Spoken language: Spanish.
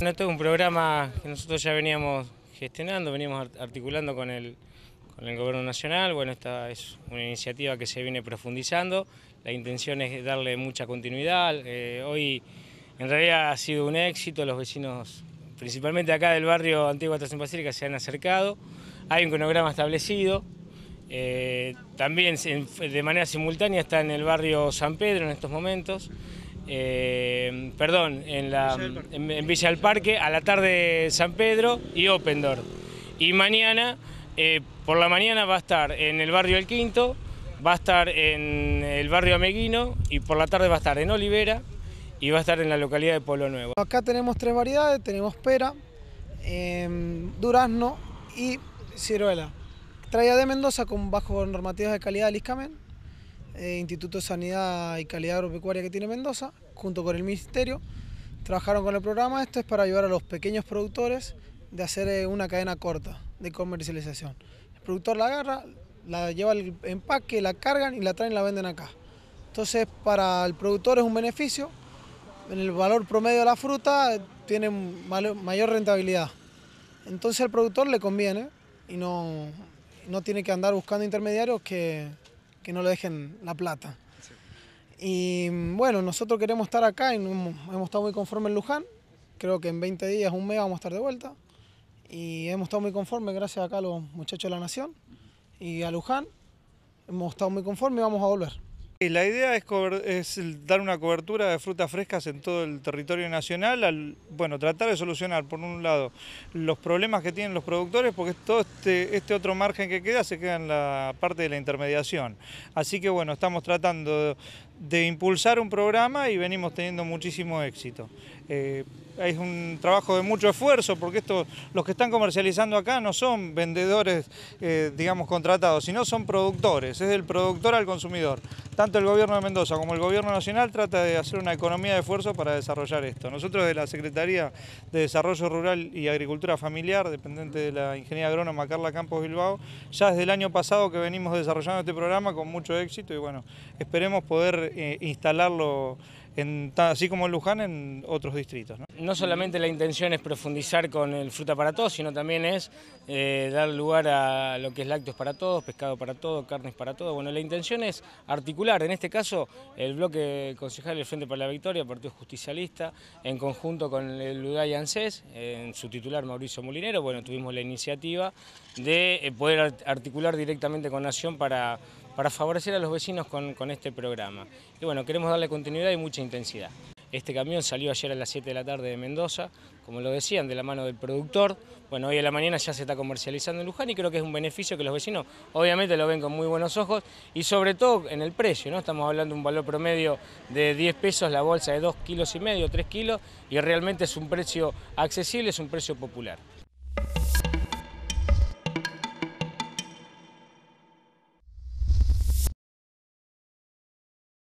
Esto es un programa que nosotros ya veníamos gestionando, veníamos articulando con el, con el Gobierno Nacional. Bueno, esta es una iniciativa que se viene profundizando. La intención es darle mucha continuidad. Eh, hoy en realidad ha sido un éxito, los vecinos, principalmente acá del barrio Antigua Pacífica, se han acercado. Hay un cronograma establecido. Eh, también de manera simultánea está en el barrio San Pedro en estos momentos. Eh, perdón, en, la, en, Villa del Parque, a la tarde San Pedro y Opendor. Y mañana, eh, por la mañana va a estar en el barrio El Quinto, va a estar en el barrio Ameguino y por la tarde va a estar en Olivera y va a estar en la localidad de Pueblo Nuevo. Acá tenemos tres variedades, tenemos pera, em, durazno y ciruela. Traía de Mendoza con bajo normativas de calidad de eh, Instituto de Sanidad y Calidad Agropecuaria que tiene Mendoza, junto con el Ministerio, trabajaron con el programa. Esto es para ayudar a los pequeños productores de hacer eh, una cadena corta de comercialización. El productor la agarra, la lleva al empaque, la cargan y la traen y la venden acá. Entonces, para el productor es un beneficio. En el valor promedio de la fruta eh, tiene mayor rentabilidad. Entonces, al productor le conviene y no, no tiene que andar buscando intermediarios que, que no lo dejen la plata. Y bueno, nosotros queremos estar acá y hemos, estado muy conformes en Luján. Creo que en 20 días, un mes vamos a estar de vuelta. Y hemos estado muy conformes gracias acá a los muchachos de la Nación y a Luján. Hemos estado muy conformes y vamos a volver. La idea es, dar una cobertura de frutas frescas en todo el territorio nacional, bueno, tratar de solucionar, por un lado, los problemas que tienen los productores, porque todo este, este, otro margen que queda se queda en la parte de la intermediación. Así que, bueno, estamos tratando de, impulsar un programa y venimos teniendo muchísimo éxito. Eh, es un trabajo de mucho esfuerzo porque esto, los que están comercializando acá no son vendedores, eh, digamos, contratados, sino son productores, es del productor al consumidor. Tanto el gobierno de Mendoza como el gobierno nacional trata de hacer una economía de esfuerzo para desarrollar esto. Nosotros de la Secretaría de Desarrollo Rural y Agricultura Familiar, dependiente de la ingeniera agrónoma Carla Campos Bilbao, ya desde el año pasado que venimos desarrollando este programa con mucho éxito y bueno, esperemos poder eh, instalarlo así como en Luján, en otros distritos. ¿no? solamente la intención es profundizar con el Fruta para Todos, sino también es eh, dar lugar a lo que es lácteos para todos, pescado para todos, carnes para todos. Bueno, la intención es articular, en este caso, el bloque concejal del Frente para la Victoria, Partido Justicialista, en conjunto con el y ANSES, en su titular Mauricio Molinero, bueno, tuvimos la iniciativa de eh, poder articular directamente con Nación para para favorecer a los vecinos con, este programa. Y bueno, queremos darle continuidad y mucha intensidad. Este camión salió ayer a las 7 de la tarde de Mendoza, como lo decían, de la mano del productor. Bueno, hoy a la mañana ya se está comercializando en Luján y creo que es un beneficio que los vecinos obviamente lo ven con muy buenos ojos y sobre todo en el precio, ¿no? Estamos hablando de un valor promedio de 10 pesos, la bolsa de 2 kilos y medio, 3 kilos y realmente es un precio accesible, es un precio popular.